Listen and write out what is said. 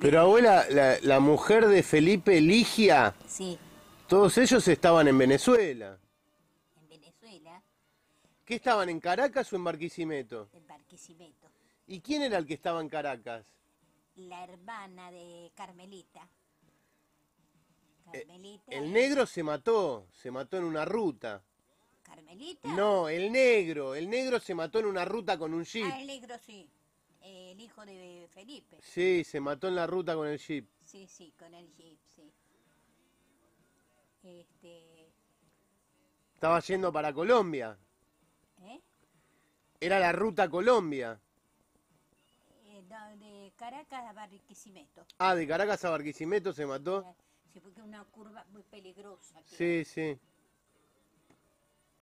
Pero abuela, la, mujer de Felipe Ligia, sí. todos ellos estaban en Venezuela. En Venezuela. ¿Qué estaban, en Caracas o en Barquisimeto? En Barquisimeto. ¿Y quién era el que estaba en Caracas? La hermana de Carmelita. Carmelita. el negro se mató, se mató en una ruta. ¿Carmelita? No, el negro, el negro se mató en una ruta con un jeep. Ah, el negro sí el hijo de Felipe. Sí, se mató en la ruta con el jeep. Sí, sí, con el jeep, sí. Este, Estaba yendo para Colombia. ¿Eh? Era la ruta Colombia. Eh, de Caracas a Barquisimeto. Ah, de Caracas a Barquisimeto se mató. Sí, porque una curva muy peligrosa. sí, sí.